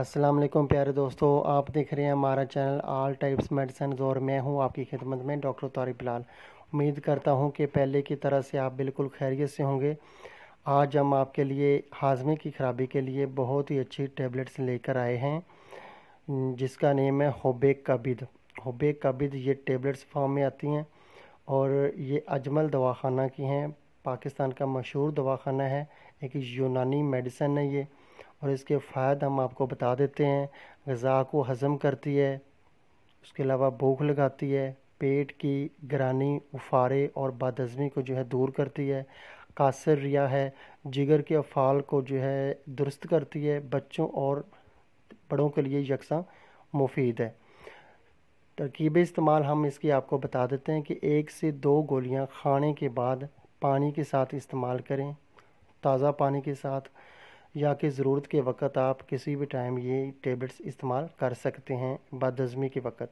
अस्सलाम वालेकुम प्यारे दोस्तों आप देख रहे हैं हमारा चैनल आल टाइप्स मेडिसन और मैं हूं आपकी खिदमत में डॉक्टर तारिक बिलाल उम्मीद करता हूं कि पहले की तरह से आप बिल्कुल खैरियत से होंगे आज हम आपके लिए हाजमे की खराबी के लिए बहुत ही अच्छी टेबलेट्स लेकर आए हैं जिसका नेम है होबे कबिद होबे कबिद ये टेबलेट्स फॉर्म में आती हैं और ये अजमल दवाखाना की हैं पाकिस्तान का मशहूर दवाखाना है एक यूनानी मेडिसन है ये और इसके फ़ायदे हम आपको बता देते हैं गज़ा को हज़म करती है उसके अलावा भूख लगाती है पेट की गरानी उफारे और बदज़मी को जो है दूर करती है कासर रिया है जिगर के अफ़ाल को जो है दुरुस्त करती है बच्चों और बड़ों के लिए यकसा मुफीद है तरकीब इस्तेमाल हम इसकी आपको बता देते हैं कि एक से दो गोलियां खाने के बाद पानी के साथ इस्तेमाल करें ताज़ा पानी के साथ या कि ज़रूरत के वक़्त आप किसी भी टाइम ये टेबलेट्स इस्तेमाल कर सकते हैं बदज़मी के वक़्त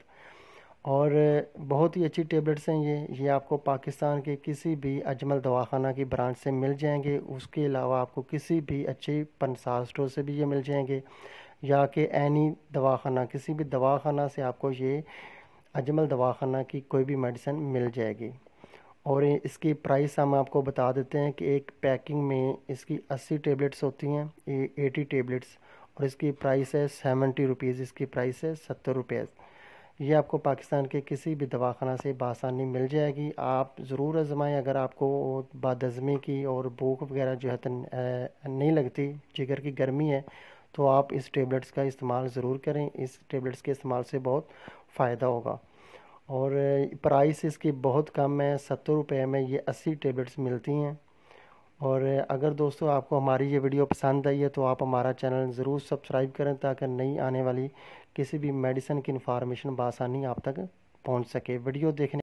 और बहुत ही अच्छी टेबलेट्स हैं ये ये आपको पाकिस्तान के किसी भी अजमल दवाखाना की ब्रांड से मिल जाएंगे उसके अलावा आपको किसी भी अच्छे पनसार स्टोर से भी ये मिल जाएंगे या कि एनी दवाखाना किसी भी दवाखाना से आपको ये अजमल दवाखाना की कोई भी मेडिसिन मिल जाएगी और इसकी प्राइस हम आपको बता देते हैं कि एक पैकिंग में इसकी 80 टेबलेट्स होती हैं ये 80 टेबलेट्स और इसकी प्राइस है सेवेंटी रुपीज़ इसकी प्राइस है सत्तर रुपये ये आपको पाकिस्तान के किसी भी दवाखाना से बासानी मिल जाएगी आप ज़रूर आजमाएँ अगर आपको बदज़मी की और भूख वगैरह जो है नहीं लगती जिगर की गर्मी है तो आप इस टेबलेट्स का इस्तेमाल ज़रूर करें इस टेबलेट्स के इस्तेमाल से बहुत फ़ायदा होगा और प्राइस इसकी बहुत कम है सत्तर रुपये में ये अस्सी टेबलेट्स मिलती हैं और अगर दोस्तों आपको हमारी ये वीडियो पसंद आई है तो आप हमारा चैनल ज़रूर सब्सक्राइब करें ताकि नई आने वाली किसी भी मेडिसिन की इन्फॉर्मेशन बसानी आप तक पहुंच सके वीडियो देखने